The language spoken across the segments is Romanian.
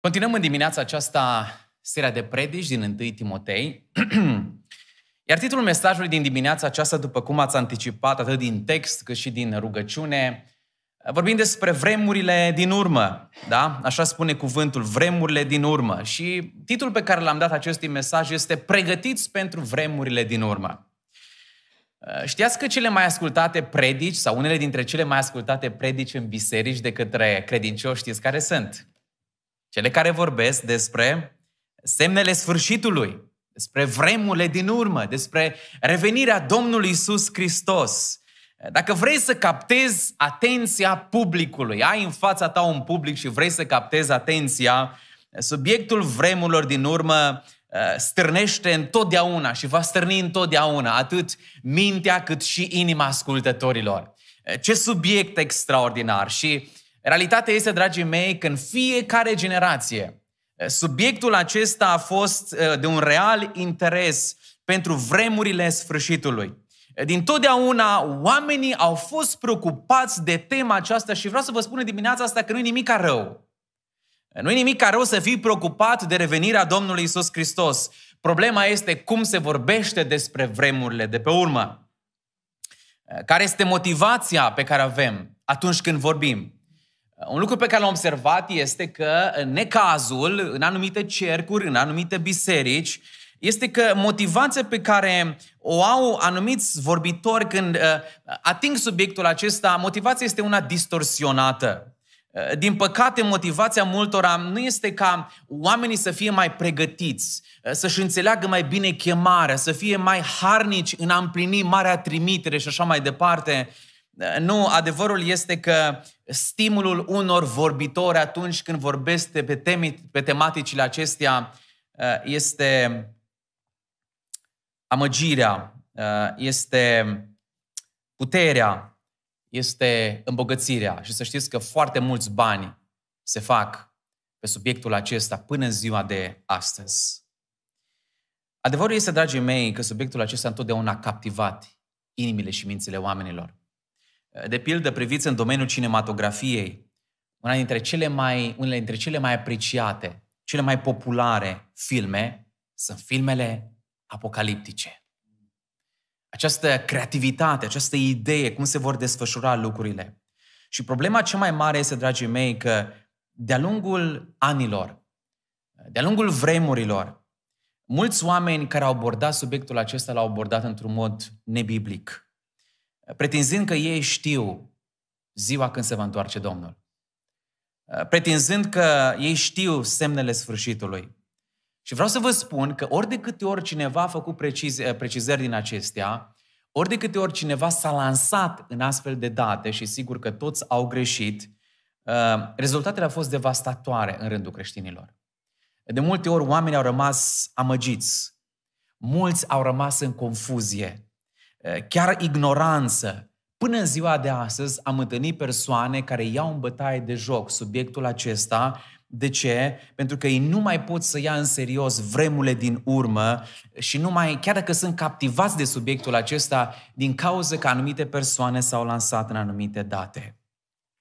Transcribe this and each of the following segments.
Continuăm în dimineața aceasta seria de predici din 1 Timotei. Iar titlul mesajului din dimineața aceasta, după cum ați anticipat atât din text cât și din rugăciune, vorbim despre vremurile din urmă, da? Așa spune cuvântul, vremurile din urmă. Și titlul pe care l-am dat acestui mesaj este Pregătiți pentru vremurile din urmă. Știați că cele mai ascultate predici sau unele dintre cele mai ascultate predici în biserici de către credincioși, știți care sunt? Cele care vorbesc despre semnele sfârșitului, despre vremurile din urmă, despre revenirea Domnului Isus Hristos. Dacă vrei să captezi atenția publicului, ai în fața ta un public și vrei să captezi atenția, subiectul vremurilor din urmă eh, stârnește întotdeauna și va stârni întotdeauna atât mintea cât și inima ascultătorilor. Eh, ce subiect extraordinar! Și Realitatea este, dragii mei, că în fiecare generație eh, subiectul acesta a fost eh, de un real interes pentru vremurile sfârșitului. Eh, din totdeauna oamenii au fost preocupați de tema aceasta și vreau să vă spun dimineața asta că nu e nimic rău. Nu e nimic rău să fii preocupat de revenirea Domnului Isus Hristos. Problema este cum se vorbește despre vremurile de pe urmă. Care este motivația pe care avem atunci când vorbim? Un lucru pe care l-am observat este că necazul în anumite cercuri, în anumite biserici, este că motivația pe care o au anumiți vorbitori când uh, ating subiectul acesta, motivația este una distorsionată. Uh, din păcate, motivația multora nu este ca oamenii să fie mai pregătiți, uh, să-și înțeleagă mai bine chemarea, să fie mai harnici în a împlini marea trimitere și așa mai departe, Eh, nu, adevărul este că stimulul unor vorbitori atunci când vorbesc pe, temi, pe tematicile acestea eh, este amăgirea, eh, este puterea, este îmbogățirea. Și să știți că foarte mulți bani se fac pe subiectul acesta până în ziua de astăzi. Adevărul este, dragii mei, că subiectul acesta întotdeauna a captivat inimile și mințile oamenilor. De pildă, priviți în domeniul cinematografiei, una dintre cele mai, unele dintre cele mai apreciate, cele mai populare filme sunt filmele apocaliptice. Această creativitate, această idee, cum se vor desfășura lucrurile. Și problema cea mai mare este, dragii mei, că de-a lungul anilor, de-a lungul vremurilor, mulți oameni care au abordat subiectul acesta l-au abordat într-un mod nebiblic pretinzând că ei știu ziua când se va întoarce Domnul, pretinzând că ei știu semnele sfârșitului. Și vreau să vă spun că ori de câte ori cineva a făcut preciz, precizări din acestea, ori de câte ori cineva s-a lansat în astfel de date și sigur că toți au greșit, uh, rezultatele au fost devastatoare în rândul creștinilor. De multe ori oamenii au rămas amăgiți, mulți au rămas în confuzie, Eh, chiar ignoranță. Până în ziua de astăzi am întâlnit persoane care iau în bătaie de joc subiectul acesta. De ce? Pentru că ei nu mai pot să ia în serios vremurile din urmă și nu mai, chiar dacă sunt captivați de subiectul acesta, din cauza că anumite persoane s-au lansat în anumite date.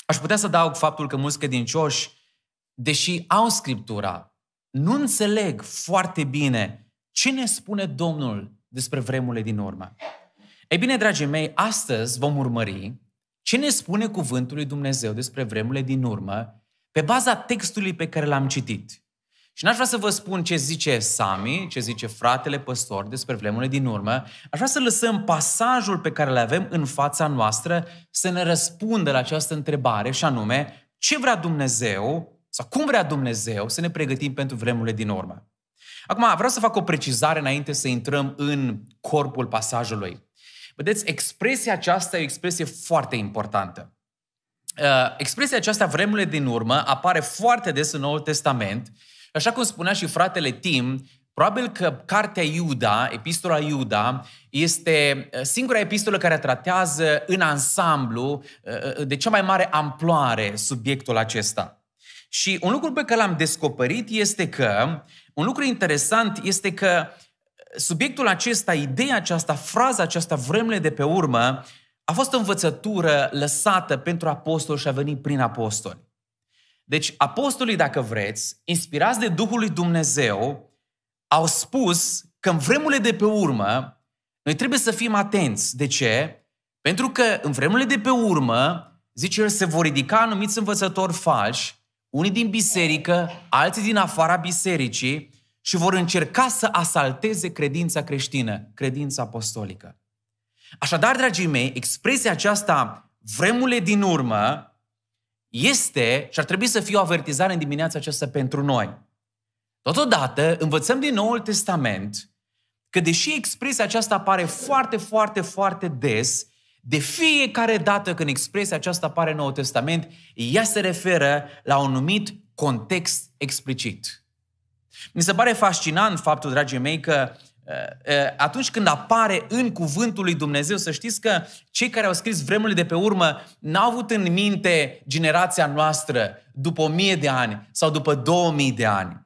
Aș putea să dau faptul că mulți credincioși, deși au Scriptura, nu înțeleg foarte bine ce ne spune Domnul despre vremurile din urmă. Ei bine, dragii mei, astăzi vom urmări ce ne spune cuvântul lui Dumnezeu despre vremurile din urmă pe baza textului pe care l-am citit. Și n-aș vrea să vă spun ce zice Sami, ce zice fratele păstor despre vremurile din urmă. Aș vrea să lăsăm pasajul pe care le avem în fața noastră să ne răspundă la această întrebare și anume ce vrea Dumnezeu sau cum vrea Dumnezeu să ne pregătim pentru vremurile din urmă. Acum, vreau să fac o precizare înainte să intrăm în corpul pasajului. Vedeți, expresia aceasta e o expresie foarte importantă. Uh, expresia aceasta vremurile din urmă apare foarte des în Noul Testament. Așa cum spunea și fratele Tim, probabil că cartea Iuda, epistola Iuda, este uh, singura epistolă care tratează în ansamblu, uh, de cea mai mare amploare, subiectul acesta. Și un lucru pe care l-am descoperit este că, un lucru interesant este că subiectul acesta, ideea aceasta, fraza aceasta, vremile de pe urmă, a fost o învățătură lăsată pentru apostoli și a venit prin apostoli. Deci apostolii, dacă vreți, inspirați de Duhul lui Dumnezeu, au spus că în vremurile de pe urmă, noi trebuie să fim atenți. De ce? Pentru că în vremurile de pe urmă, zice el, se vor ridica anumiți învățători falși, unii din biserică, alții din afara bisericii, și vor încerca să asalteze credința creștină, credința apostolică. Așadar, dragii mei, expresia aceasta, vremurile din urmă, este și ar trebui să fie o avertizare în dimineața aceasta pentru noi. Totodată, învățăm din Noul Testament că deși expresia aceasta apare foarte, foarte, foarte des, de fiecare dată când expresia aceasta apare în Noul Testament, ea se referă la un numit context explicit. Mi se pare fascinant faptul, dragii mei, că eh, eh, atunci când apare în cuvântul lui Dumnezeu, să știți că cei care au scris vremurile de pe urmă n-au avut în minte generația noastră după o mie de ani sau după două mii de ani.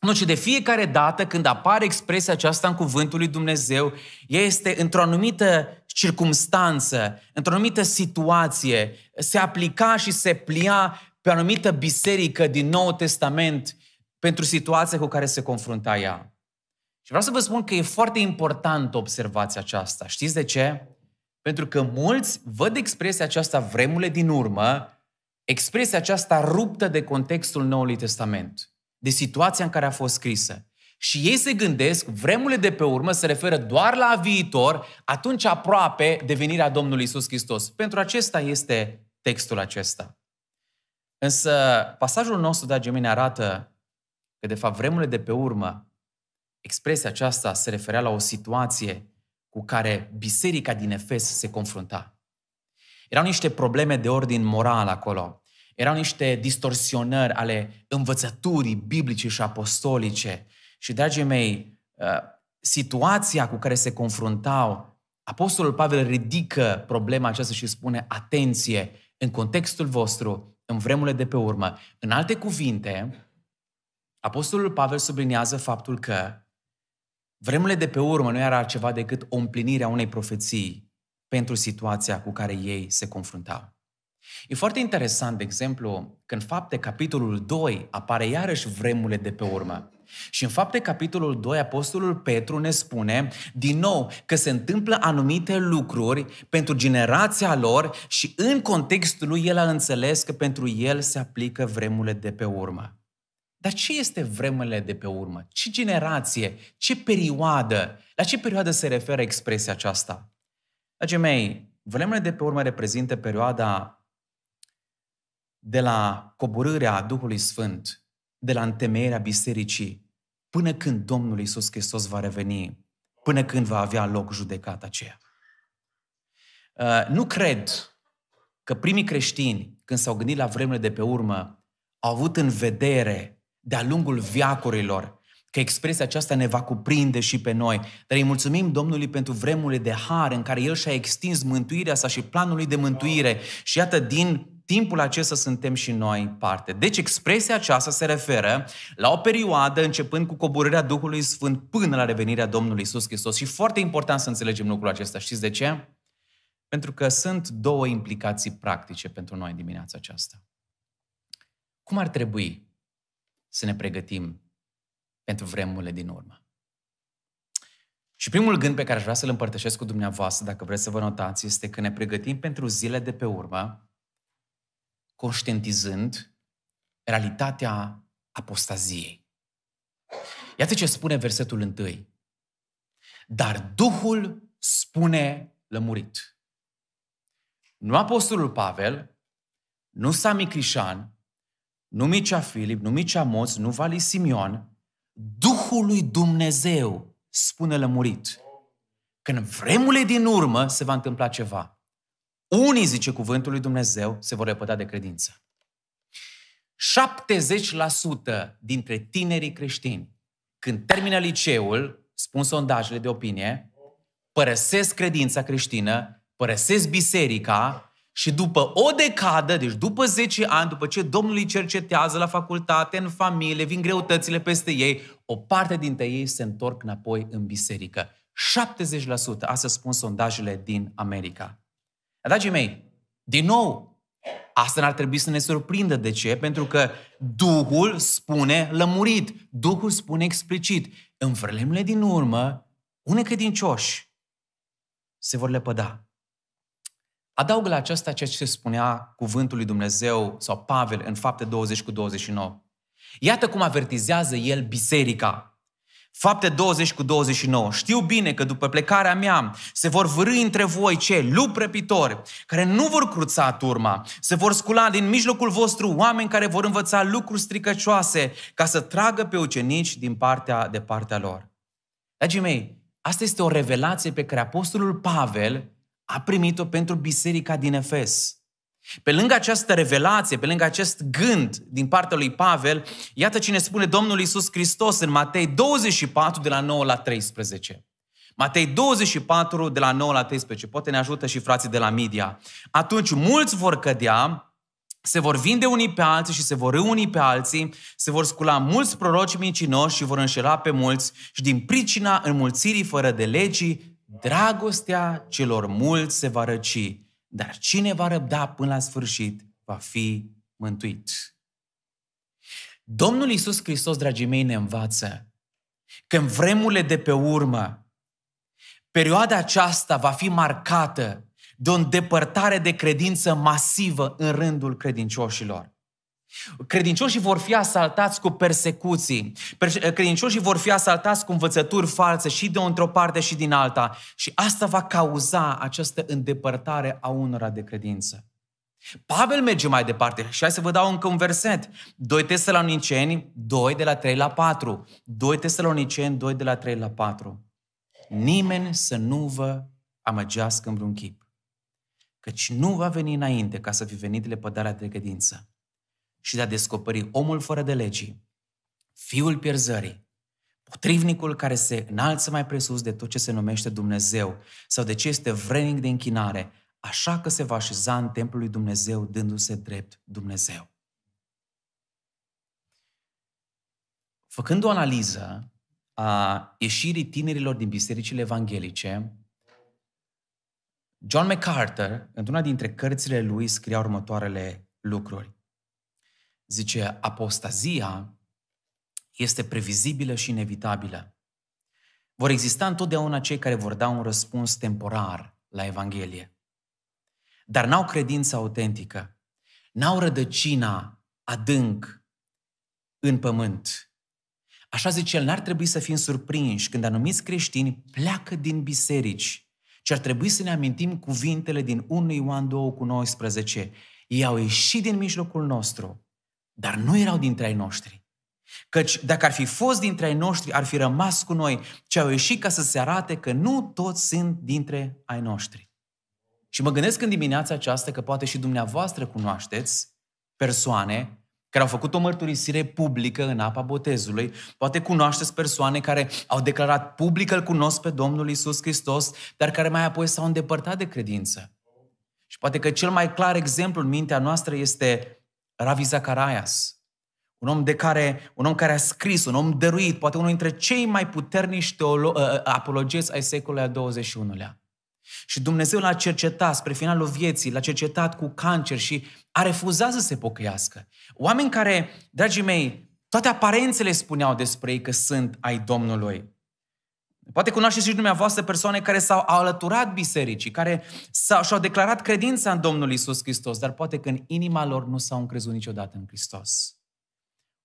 Nu, ci de fiecare dată când apare expresia aceasta în cuvântul lui Dumnezeu, ea este într-o anumită circumstanță, într-o anumită situație, se aplica și se plia pe o anumită biserică din Noul Testament pentru situația cu care se confrunta ea. Și vreau să vă spun că e foarte important observația aceasta. Știți de ce? Pentru că mulți văd expresia aceasta vremurile din urmă, expresia aceasta ruptă de contextul Noului Testament, de situația în care a fost scrisă. Și ei se gândesc, vremurile de pe urmă se referă doar la viitor, atunci aproape de venirea Domnului Isus Hristos. Pentru acesta este textul acesta. Însă, pasajul nostru, dragii mei, arată că de fapt vremurile de pe urmă, expresia aceasta se referea la o situație cu care biserica din Efes se confrunta. Erau niște probleme de ordin moral acolo, erau niște distorsionări ale învățăturii biblice și apostolice. Și, dragii mei, ă, situația cu care se confruntau, Apostolul Pavel ridică problema aceasta și spune, atenție, în contextul vostru, în vremurile de pe urmă. În alte cuvinte, Apostolul Pavel sublinează faptul că vremurile de pe urmă nu era ceva decât o împlinire a unei profeții pentru situația cu care ei se confruntau. E foarte interesant, de exemplu, când în fapte capitolul 2 apare iarăși vremurile de pe urmă. Și în fapte capitolul 2, Apostolul Petru ne spune din nou că se întâmplă anumite lucruri pentru generația lor și în contextul lui el a înțeles că pentru el se aplică vremurile de pe urmă. Dar ce este vremurile de pe urmă? Ce generație? Ce perioadă? La ce perioadă se referă expresia aceasta? Dragii mei, vremurile de pe urmă reprezintă perioada de la coborârea Duhului Sfânt, de la întemeierea bisericii, până când Domnul Isus Hristos va reveni, până când va avea loc judecata aceea. Uh, nu cred că primii creștini, când s-au gândit la vremurile de pe urmă, au avut în vedere de-a lungul viacurilor, că expresia aceasta ne va cuprinde și pe noi. Dar îi mulțumim Domnului pentru vremurile de har în care El și-a extins mântuirea sa și planul lui de mântuire. Și iată, din timpul acesta suntem și noi parte. Deci expresia aceasta se referă la o perioadă începând cu coborârea Duhului Sfânt până la revenirea Domnului Isus Hristos. Și foarte important să înțelegem lucrul acesta. Știți de ce? Pentru că sunt două implicații practice pentru noi dimineața aceasta. Cum ar trebui să ne pregătim pentru vremurile din urmă. Și primul gând pe care aș vrea să-l împărtășesc cu dumneavoastră, dacă vreți să vă notați, este că ne pregătim pentru zile de pe urmă, conștientizând realitatea apostaziei. Iată ce spune versetul 1. Dar Duhul spune lămurit. Nu Apostolul Pavel, nu Sami Crișan, nu Micea Filip, nu Micea Moț, nu Vali Simion, Duhul lui Dumnezeu spune lămurit. Când vremurile din urmă se va întâmpla ceva. Unii, zice cuvântul lui Dumnezeu, se vor repăta de credință. 70% dintre tinerii creștini, când termină liceul, spun sondajele de opinie, părăsesc credința creștină, părăsesc biserica și după o decadă, deci după 10 ani, după ce Domnul îi cercetează la facultate, în familie, vin greutățile peste ei, o parte dintre ei se întorc înapoi în biserică. 70%, asta spun sondajele din America. Dragii mei, din nou, asta n-ar trebui să ne surprindă. De ce? Pentru că Duhul spune lămurit, Duhul spune explicit. În vremurile din urmă, unei credincioși se vor lepăda Adaugă la aceasta ceea ce se spunea cuvântul lui Dumnezeu sau Pavel în fapte 20 cu 29. Iată cum avertizează el biserica. Fapte 20 cu 29. Știu bine că după plecarea mea se vor vârâi între voi ce lup răpitori, care nu vor cruța turma, se vor scula din mijlocul vostru oameni care vor învăța lucruri stricăcioase ca să tragă pe ucenici din partea de partea lor. Dragii mei, asta este o revelație pe care Apostolul Pavel a primit-o pentru biserica din Efes. Pe lângă această revelație, pe lângă acest gând din partea lui Pavel, iată ce ne spune Domnul Isus Hristos în Matei 24, de la 9 la 13. Matei 24, de la 9 la 13. Poate ne ajută și frații de la media. Atunci mulți vor cădea, se vor vinde unii pe alții și se vor râi unii pe alții, se vor scula mulți proroci mincinoși și vor înșela pe mulți și din pricina înmulțirii fără de legii dragostea celor mulți se va răci, dar cine va răbda până la sfârșit va fi mântuit. Domnul Iisus Hristos, dragii mei, ne învață că în vremurile de pe urmă, perioada aceasta va fi marcată de o îndepărtare de credință masivă în rândul credincioșilor. Credincioșii vor fi asaltați cu persecuții. Credincioșii vor fi asaltați cu învățături false și de într-o parte și din alta. Și asta va cauza această îndepărtare a unora de credință. Pavel merge mai departe și hai să vă dau încă un verset. 2 Tesaloniceni 2 de la 3 la 4. 2 Tesaloniceni 2 de la 3 la 4. Nimeni să nu vă amăgească în vreun chip, căci nu va veni înainte ca să fi venit lepădarea de credință și de a descoperi omul fără de legii, fiul pierzării, potrivnicul care se înalță mai presus de tot ce se numește Dumnezeu sau de ce este vrenic de închinare, așa că se va așeza în templul lui Dumnezeu dându-se drept Dumnezeu. Făcând o analiză a ieșirii tinerilor din bisericile evanghelice, John MacArthur, într-una dintre cărțile lui, scria următoarele lucruri zice, apostazia este previzibilă și inevitabilă. Vor exista întotdeauna cei care vor da un răspuns temporar la Evanghelie, dar n-au credința autentică, n-au rădăcina adânc în pământ. Așa zice el, n-ar trebui să fim surprinși când anumiți creștini pleacă din biserici, ci ar trebui să ne amintim cuvintele din 1 Ioan 2 cu 19. Ei au ieșit din mijlocul nostru, dar nu erau dintre ai noștri. Căci dacă ar fi fost dintre ai noștri, ar fi rămas cu noi, ce au ieșit ca să se arate că nu toți sunt dintre ai noștri. Și mă gândesc în dimineața aceasta că poate și dumneavoastră cunoașteți persoane care au făcut o mărturisire publică în apa botezului. Poate cunoașteți persoane care au declarat public că îl cunosc pe Domnul Isus Hristos, dar care mai apoi s-au îndepărtat de credință. Și poate că cel mai clar exemplu în mintea noastră este Ravi Zacharias, un om, de care, un om care a scris, un om dăruit, poate unul dintre cei mai puternici teolo- ă, ă, apologeți ai secolului al XXI-lea. Și Dumnezeu l-a cercetat spre finalul vieții, l-a cercetat cu cancer și a refuzat să se pocăiască. Oameni care, dragii mei, toate aparențele spuneau despre ei că sunt ai Domnului. Poate cunoașteți și dumneavoastră persoane care s-au alăturat bisericii, care s-au, și-au declarat credința în Domnul Isus Hristos, dar poate că în inima lor nu s-au încrezut niciodată în Hristos.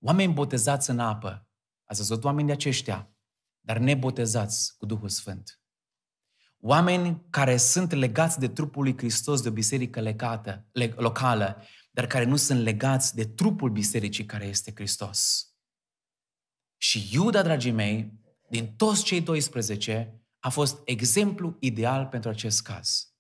Oameni botezați în apă, ați văzut oameni de aceștia, dar nebotezați cu Duhul Sfânt. Oameni care sunt legați de trupul lui Hristos de o biserică legată, le, locală, dar care nu sunt legați de trupul bisericii care este Hristos. Și Iuda, dragii mei, din toți cei 12, a fost exemplu ideal pentru acest caz.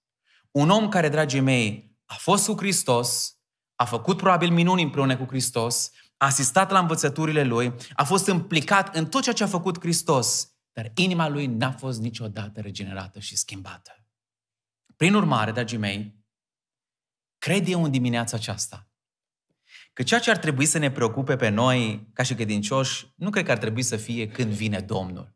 Un om care, dragii mei, a fost cu Hristos, a făcut probabil minuni împreună cu Hristos, a asistat la învățăturile lui, a fost implicat în tot ceea ce a făcut Hristos, dar inima lui n-a fost niciodată regenerată și schimbată. Prin urmare, dragii mei, cred eu în dimineața aceasta Că ceea ce ar trebui să ne preocupe pe noi, ca și credincioși, nu cred că ar trebui să fie când vine Domnul.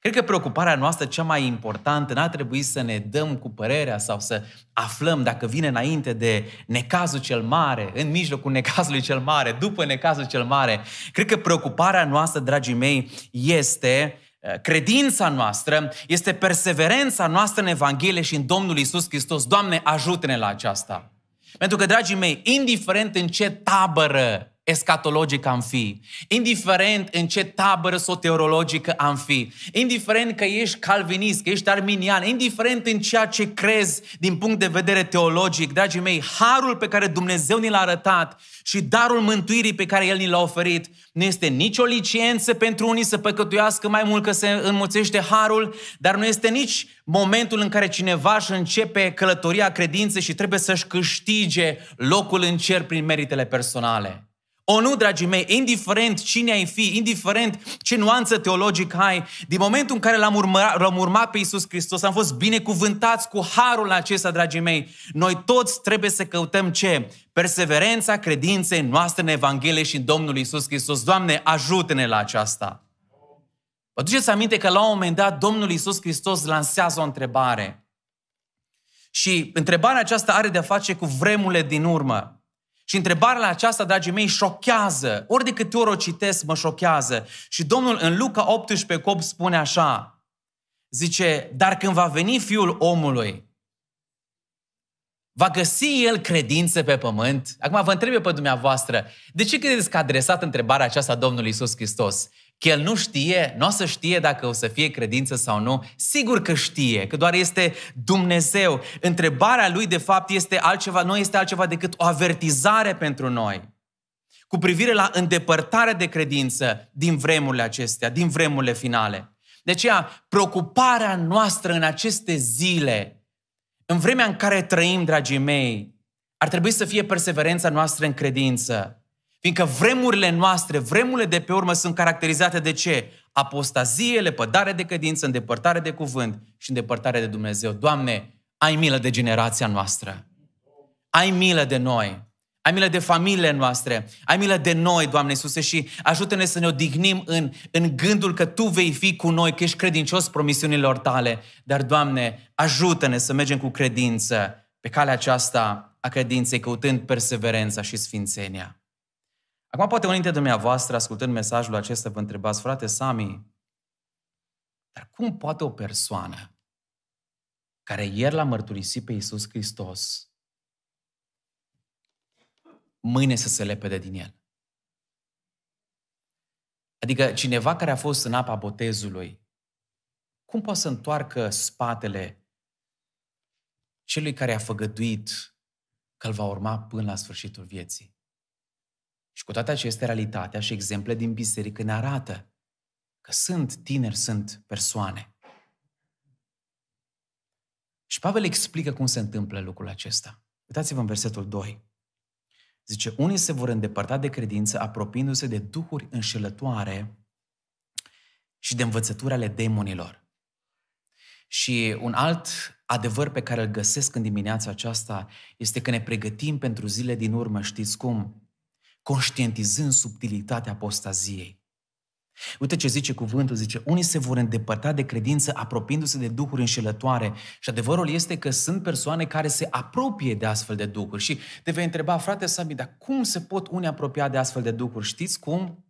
Cred că preocuparea noastră cea mai importantă n-ar trebui să ne dăm cu părerea sau să aflăm dacă vine înainte de necazul cel mare, în mijlocul necazului cel mare, după necazul cel mare. Cred că preocuparea noastră, dragii mei, este eh, credința noastră, este perseverența noastră în Evanghelie și în Domnul Isus Hristos. Doamne, ajută-ne la aceasta! Pentru că, dragii mei, indiferent în ce tabără escatologic am fi, indiferent în ce tabără soteorologică am fi, indiferent că ești calvinist, că ești arminian, indiferent în ceea ce crezi din punct de vedere teologic, dragii mei, harul pe care Dumnezeu ni l-a arătat și darul mântuirii pe care El ni l-a oferit nu este nicio licență pentru unii să păcătuiască mai mult că se înmulțește harul, dar nu este nici momentul în care cineva își începe călătoria credinței și trebuie să-și câștige locul în cer prin meritele personale. O nu, dragii mei, indiferent cine ai fi, indiferent ce nuanță teologică ai, din momentul în care l-am urmat, urmat pe Isus Hristos, am fost binecuvântați cu harul acesta, dragii mei. Noi toți trebuie să căutăm ce? Perseverența credinței noastre în Evanghelie și în Domnul Isus Hristos. Doamne, ajută-ne la aceasta! Vă duceți aminte că la un moment dat Domnul Isus Hristos lansează o întrebare. Și întrebarea aceasta are de-a face cu vremurile din urmă. Și întrebarea aceasta, dragii mei, șochează. Ori de câte ori o citesc, mă șochează. Și Domnul în Luca 18, cop spune așa. Zice, dar când va veni Fiul omului, va găsi el credință pe pământ? Acum vă întreb eu pe dumneavoastră, de ce credeți că a adresat întrebarea aceasta Domnul Isus Hristos? Că el nu știe, nu o să știe dacă o să fie credință sau nu. Sigur că știe, că doar este Dumnezeu. Întrebarea lui, de fapt, este altceva, nu este altceva decât o avertizare pentru noi cu privire la îndepărtarea de credință din vremurile acestea, din vremurile finale. De aceea, preocuparea noastră în aceste zile, în vremea în care trăim, dragii mei, ar trebui să fie perseverența noastră în credință. Fiindcă vremurile noastre, vremurile de pe urmă sunt caracterizate de ce? Apostazie, lepădare de credință, îndepărtare de cuvânt și îndepărtare de Dumnezeu. Doamne, ai milă de generația noastră. Ai milă de noi. Ai milă de familiile noastre. Ai milă de noi, Doamne Iisuse, și ajută-ne să ne odihnim în, în gândul că Tu vei fi cu noi, că ești credincios promisiunilor Tale. Dar, Doamne, ajută-ne să mergem cu credință pe calea aceasta a credinței, căutând perseverența și sfințenia. Acum, poate unii dintre dumneavoastră, ascultând mesajul acesta, vă întrebați, frate Sami, dar cum poate o persoană care ieri l-a mărturisit pe Iisus Hristos, mâine să se lepede din el? Adică cineva care a fost în apa botezului, cum poate să întoarcă spatele celui care a făgăduit că îl va urma până la sfârșitul vieții? Și cu toate acestea, realitatea și exemple din biserică ne arată că sunt tineri, sunt persoane. Și Pavel explică cum se întâmplă lucrul acesta. Uitați-vă în versetul 2. Zice, unii se vor îndepărta de credință apropiindu-se de duhuri înșelătoare și de învățături ale demonilor. Și un alt adevăr pe care îl găsesc în dimineața aceasta este că ne pregătim pentru zile din urmă, știți cum? conștientizând subtilitatea apostaziei. Uite ce zice cuvântul, zice, unii se vor îndepărta de credință apropiindu-se de duhuri înșelătoare și adevărul este că sunt persoane care se apropie de astfel de duhuri și te vei întreba, frate Sami, dar cum se pot unii apropia de astfel de duhuri? Știți cum?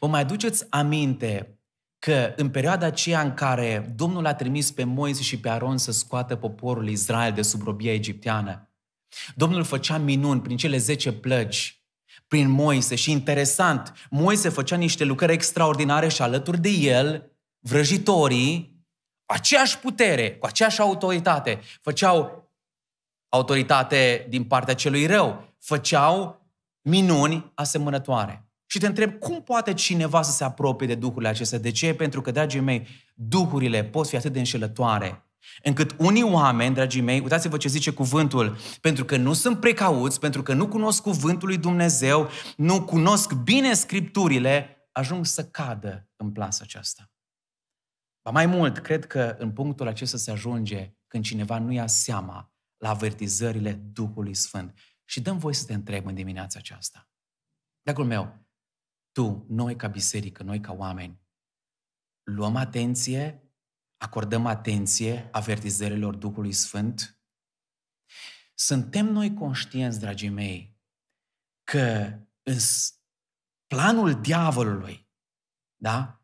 Vă mai aduceți aminte că în perioada aceea în care Domnul a trimis pe Moise și pe Aron să scoată poporul Israel de sub robia egipteană, Domnul făcea minuni prin cele zece plăgi prin Moise. Și interesant, Moise făcea niște lucrări extraordinare și alături de el, vrăjitorii, aceeași putere, cu aceeași autoritate, făceau autoritate din partea celui rău, făceau minuni asemănătoare. Și te întreb, cum poate cineva să se apropie de duhurile acestea? De ce? Pentru că, dragii mei, duhurile pot fi atât de înșelătoare Încât unii oameni, dragii mei, uitați-vă ce zice cuvântul, pentru că nu sunt precauți, pentru că nu cunosc cuvântul lui Dumnezeu, nu cunosc bine scripturile, ajung să cadă în plasa aceasta. Ba mai mult, cred că în punctul acesta se ajunge când cineva nu ia seama la avertizările Duhului Sfânt. Și dăm voi să te întreb în dimineața aceasta. Dragul meu, tu, noi ca biserică, noi ca oameni, luăm atenție Acordăm atenție avertizărilor Duhului Sfânt? Suntem noi conștienți, dragii mei, că în planul diavolului, da?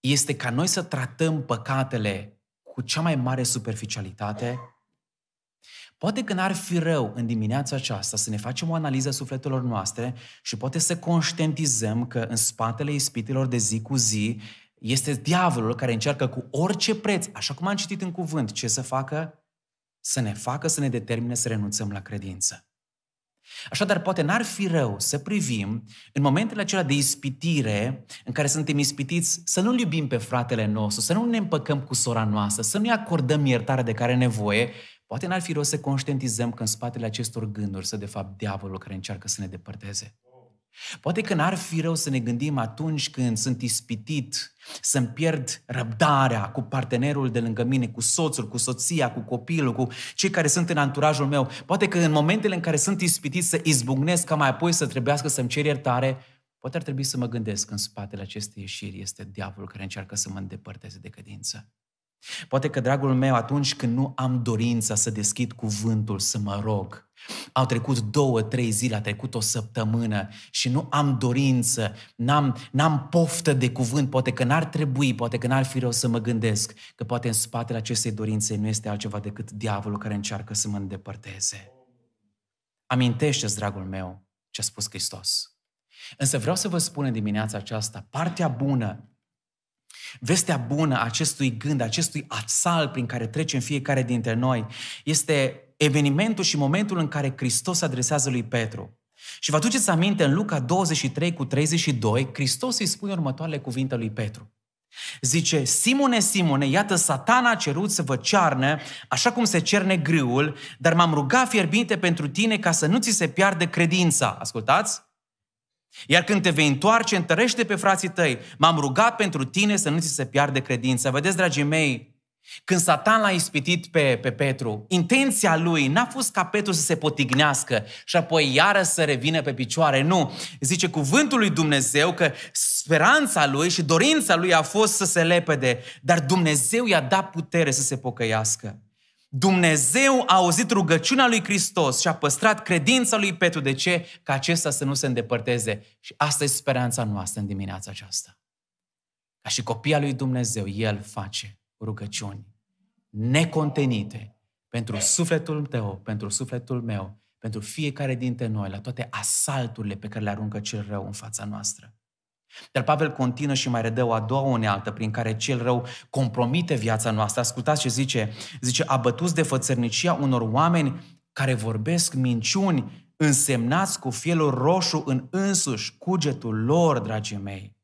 Este ca noi să tratăm păcatele cu cea mai mare superficialitate? Poate că n-ar fi rău în dimineața aceasta să ne facem o analiză sufletelor noastre și poate să conștientizăm că în spatele ispitelor de zi cu zi este diavolul care încearcă cu orice preț, așa cum am citit în cuvânt, ce să facă? Să ne facă să ne determine să renunțăm la credință. Așadar, poate n-ar fi rău să privim în momentele acelea de ispitire în care suntem ispitiți să nu-l iubim pe fratele nostru, să nu ne împăcăm cu sora noastră, să nu-i acordăm iertarea de care nevoie, poate n-ar fi rău să conștientizăm că în spatele acestor gânduri să de fapt diavolul care încearcă să ne depărteze. Poate că n-ar fi rău să ne gândim atunci când sunt ispitit, să-mi pierd răbdarea cu partenerul de lângă mine, cu soțul, cu soția, cu copilul, cu cei care sunt în anturajul meu. Poate că în momentele în care sunt ispitit să izbucnesc ca mai apoi să trebuiască să-mi cer iertare, poate ar trebui să mă gândesc în spatele acestei ieșiri este diavolul care încearcă să mă îndepărteze de credință. Poate că, dragul meu, atunci când nu am dorința să deschid cuvântul, să mă rog, au trecut două, trei zile, a trecut o săptămână și nu am dorință, n-am, n-am poftă de cuvânt, poate că n-ar trebui, poate că n-ar fi rău să mă gândesc, că poate în spatele acestei dorințe nu este altceva decât diavolul care încearcă să mă îndepărteze. Amintește-ți, dragul meu, ce a spus Hristos. Însă vreau să vă spun în dimineața aceasta, partea bună, vestea bună acestui gând, acestui asal prin care trecem fiecare dintre noi, este evenimentul și momentul în care Hristos adresează lui Petru. Și vă aduceți aminte, în Luca 23 cu 32, Hristos îi spune următoarele cuvinte lui Petru. Zice, Simone, Simone, iată, satana a cerut să vă cearnă, așa cum se cerne grâul, dar m-am rugat fierbinte pentru tine ca să nu ți se piardă credința. Ascultați? Iar când te vei întoarce, întărește pe frații tăi. M-am rugat pentru tine să nu ți se piardă credința. Vedeți, dragii mei, când Satan l-a ispitit pe, pe Petru, intenția lui n-a fost ca Petru să se potignească și apoi iară să revină pe picioare. Nu. Zice cuvântul lui Dumnezeu că speranța lui și dorința lui a fost să se lepede, dar Dumnezeu i-a dat putere să se pocăiască. Dumnezeu a auzit rugăciunea lui Hristos și a păstrat credința lui Petru. De ce? Ca acesta să nu se îndepărteze. Și asta e speranța noastră în dimineața aceasta. Ca și copia lui Dumnezeu, El face rugăciuni necontenite pentru sufletul tău, pentru sufletul meu, pentru fiecare dintre noi, la toate asalturile pe care le aruncă cel rău în fața noastră. Dar Pavel continuă și mai redă o a doua unealtă prin care cel rău compromite viața noastră. Ascultați ce zice, zice, abătuți de fățărnicia unor oameni care vorbesc minciuni, însemnați cu fielul roșu în însuși cugetul lor, dragii mei.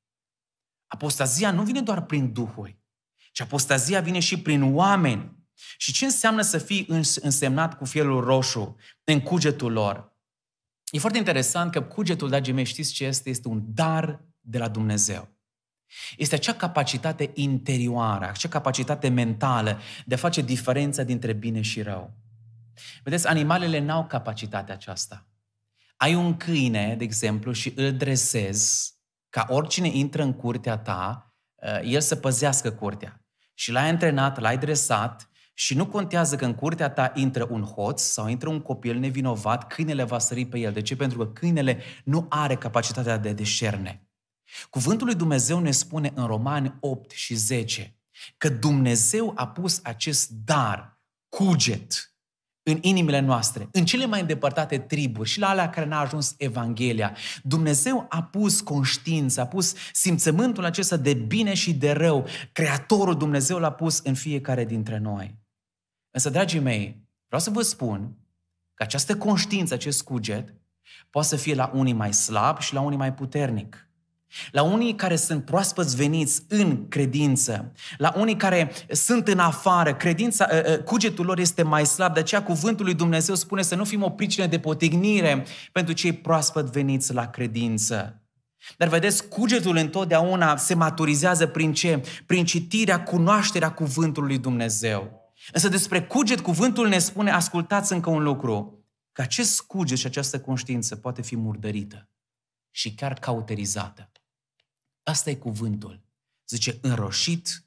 Apostazia nu vine doar prin duhuri, și apostazia vine și prin oameni. Și ce înseamnă să fii însemnat cu fielul roșu în cugetul lor? E foarte interesant că cugetul, dragii mei, știți ce este? Este un dar de la Dumnezeu. Este acea capacitate interioară, acea capacitate mentală de a face diferența dintre bine și rău. Vedeți, animalele n-au capacitatea aceasta. Ai un câine, de exemplu, și îl dresezi ca oricine intră în curtea ta, uh, el să păzească curtea și l-ai antrenat, l-ai dresat și nu contează că în curtea ta intră un hoț sau intră un copil nevinovat, câinele va sări pe el. De ce? Pentru că câinele nu are capacitatea de deșerne. Cuvântul lui Dumnezeu ne spune în Romani 8 și 10 că Dumnezeu a pus acest dar, cuget, în inimile noastre, în cele mai îndepărtate triburi și la alea care n-a ajuns Evanghelia. Dumnezeu a pus conștiința, a pus simțământul acesta de bine și de rău. Creatorul Dumnezeu l-a pus în fiecare dintre noi. Însă, dragii mei, vreau să vă spun că această conștiință, acest cuget, poate să fie la unii mai slab și la unii mai puternic. La unii care sunt proaspăți veniți în credință, la unii care sunt în afară, credința, ă, ă, cugetul lor este mai slab, de aceea cuvântul lui Dumnezeu spune să nu fim o pricină de potignire pentru cei proaspăt veniți la credință. Dar vedeți, cugetul întotdeauna se maturizează prin ce? Prin citirea, cunoașterea cuvântului Dumnezeu. Însă despre cuget, cuvântul ne spune, ascultați încă un lucru, că acest cuget și această conștiință poate fi murdărită și chiar cauterizată. Asta e cuvântul. Zice, înroșit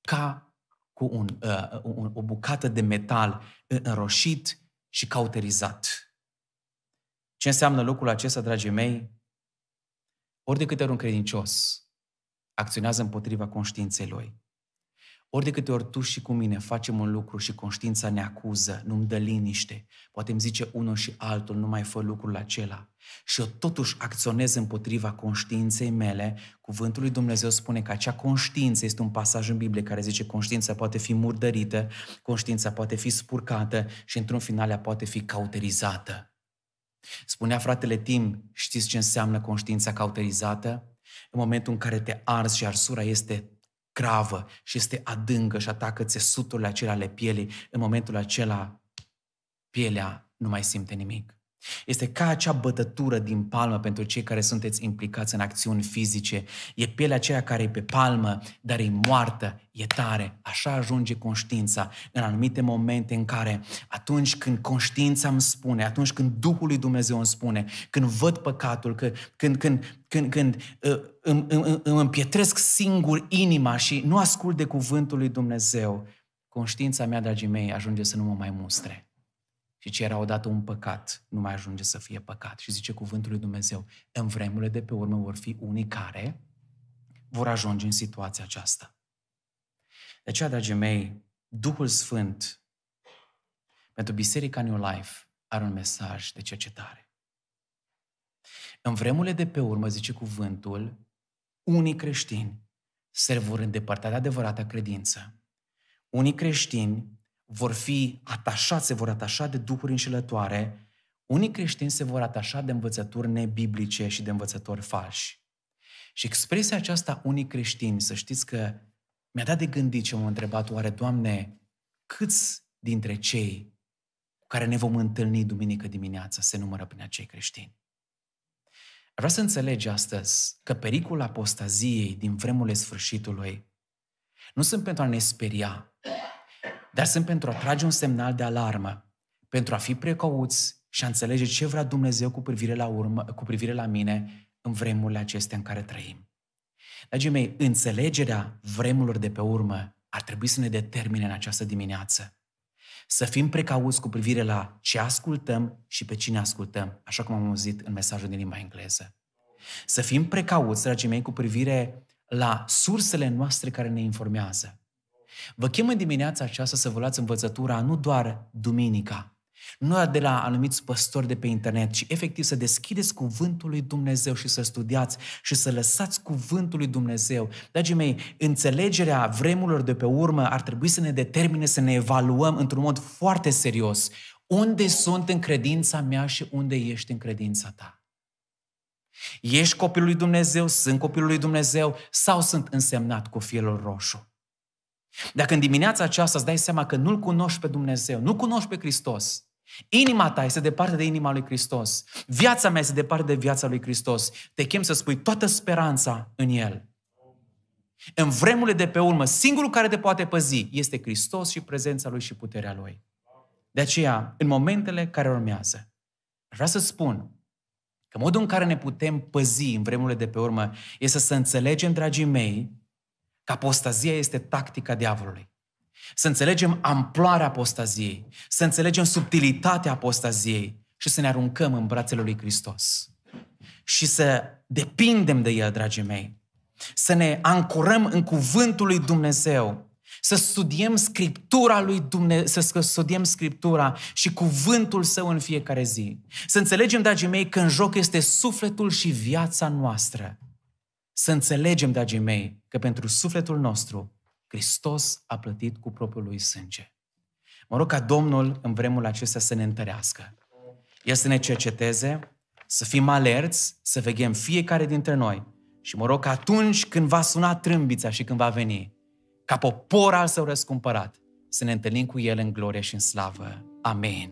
ca cu un, uh, un, o bucată de metal, înroșit și cauterizat. Ce înseamnă lucrul acesta, dragii mei? Ori de câte ori un credincios acționează împotriva conștiinței lui, ori de câte ori tu și cu mine facem un lucru și conștiința ne acuză, nu-mi dă liniște, poate îmi zice unul și altul, nu mai fă lucrul acela, și eu totuși acționez împotriva conștiinței mele, cuvântul lui Dumnezeu spune că acea conștiință este un pasaj în Biblie care zice conștiința poate fi murdărită, conștiința poate fi spurcată și într-un final ea poate fi cauterizată. Spunea fratele Tim, știți ce înseamnă conștiința cauterizată? În momentul în care te arzi și arsura este gravă și este adâncă și atacă țesuturile acelea ale pielii, în momentul acela pielea nu mai simte nimic. Este ca acea bătătură din palmă pentru cei care sunteți implicați în acțiuni fizice. E pielea aceea care e pe palmă, dar e moartă, e tare. Așa ajunge conștiința în anumite momente în care atunci când conștiința îmi spune, atunci când Duhul lui Dumnezeu îmi spune, când văd păcatul, când, când, când, când, când uh, îmi, îmi, îmi împietresc singur inima și nu ascult de cuvântul lui Dumnezeu, conștiința mea, dragii mei, ajunge să nu mă mai mustre și ce era odată un păcat, nu mai ajunge să fie păcat. Și zice cuvântul lui Dumnezeu, în vremurile de pe urmă vor fi unii care vor ajunge în situația aceasta. De aceea, dragii mei, Duhul Sfânt pentru Biserica New Life are un mesaj de cercetare. În vremurile de pe urmă, zice cuvântul, unii creștini se vor îndepărta de adevărata credință. Unii creștini vor fi atașați, se vor atașa de duhuri înșelătoare, unii creștini se vor atașa de învățături nebiblice și de învățători falși. Și expresia aceasta, unii creștini, să știți că mi-a dat de gândit ce m-am întrebat, oare, Doamne, câți dintre cei cu care ne vom întâlni duminică dimineața se numără prin acei creștini? Vreau să înțelegi astăzi că pericolul apostaziei din vremurile sfârșitului nu sunt pentru a ne speria, dar sunt pentru a trage un semnal de alarmă, pentru a fi precauți și a înțelege ce vrea Dumnezeu cu privire la, urmă, cu privire la mine în vremurile acestea în care trăim. Dragii mei, înțelegerea vremurilor de pe urmă ar trebui să ne determine în această dimineață. Să fim precauți cu privire la ce ascultăm și pe cine ascultăm, așa cum am auzit în mesajul din limba engleză. Să fim precauți, dragii mei, cu privire la sursele noastre care ne informează. Vă chem în dimineața aceasta să vă luați învățătura nu doar duminica, nu de la anumiți păstori de pe internet, ci efectiv să deschideți cuvântul lui Dumnezeu și să studiați și să lăsați cuvântul lui Dumnezeu. Dragii mei, înțelegerea vremurilor de pe urmă ar trebui să ne determine să ne evaluăm într-un mod foarte serios. Unde sunt în credința mea și unde ești în credința ta? Ești copilul lui Dumnezeu, sunt copilul lui Dumnezeu sau sunt însemnat cu fielul roșu? Dacă în dimineața aceasta îți dai seama că nu-L cunoști pe Dumnezeu, nu cunoști pe Hristos, inima ta este departe de inima lui Hristos, viața mea este departe de viața lui Hristos, te chem să spui toată speranța în El. În vremurile de pe urmă, singurul care te poate păzi este Hristos și prezența Lui și puterea Lui. De aceea, în momentele care urmează, vreau să spun că modul în care ne putem păzi în vremurile de pe urmă este să înțelegem, dragii mei, că apostazia este tactica diavolului. Să înțelegem amploarea apostaziei, să înțelegem subtilitatea apostaziei și să ne aruncăm în brațele lui Hristos. Și să depindem de El, dragii mei. Să ne ancorăm în cuvântul lui Dumnezeu să studiem Scriptura lui Dumnezeu, să studiem Scriptura și cuvântul Său în fiecare zi. Să înțelegem, dragii mei, că în joc este sufletul și viața noastră. Să înțelegem, dragii mei, că pentru sufletul nostru, Hristos a plătit cu propriul lui sânge. Mă rog ca Domnul în vremul acesta să ne întărească. El să ne cerceteze, să fim alerți, să veghem fiecare dintre noi. Și mă rog că atunci când va suna trâmbița și când va veni, ca popor al său răscumpărat, să ne întâlnim cu El în glorie și în slavă. Amen.